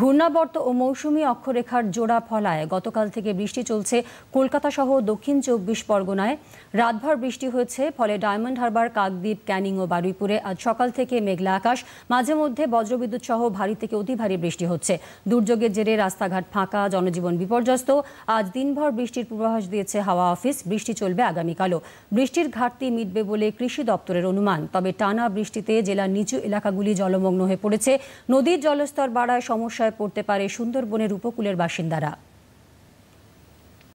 ঘূর্ণাবর্ত ও মৌসুমি অক্ষরেখার জোড়া ফলায় গতকাল থেকে বৃষ্টি চলছে কলকাতা সহ দক্ষিণ চব্বিশ পরগনায় রাতভর বৃষ্টি হয়েছে ফলে ডায়মন্ড হারবার কাকদ্বীপ ক্যানিং ও বারুইপুরে আজ সকাল থেকে মেঘলা আকাশ মাঝে মধ্যে বজ্রবিদ্যুৎ সহ ভারী থেকে অতি ভারী বৃষ্টি হচ্ছে দুর্যোগের জেরে রাস্তাঘাট ফাঁকা জনজীবন বিপর্যস্ত আজ দিনভর বৃষ্টির পূর্বাভাস দিয়েছে হাওয়া অফিস বৃষ্টি চলবে আগামীকালও বৃষ্টির ঘাটতি মিটবে বলে কৃষি দপ্তরের অনুমান তবে টানা বৃষ্টিতে জেলার নিচু এলাকাগুলি জলমগ্ন হয়ে পড়েছে নদীর জলস্তর বাড়ায় সমস্যা সমস্যায় পড়তে পারে সুন্দরবনের উপকূলের বাসিন্দারা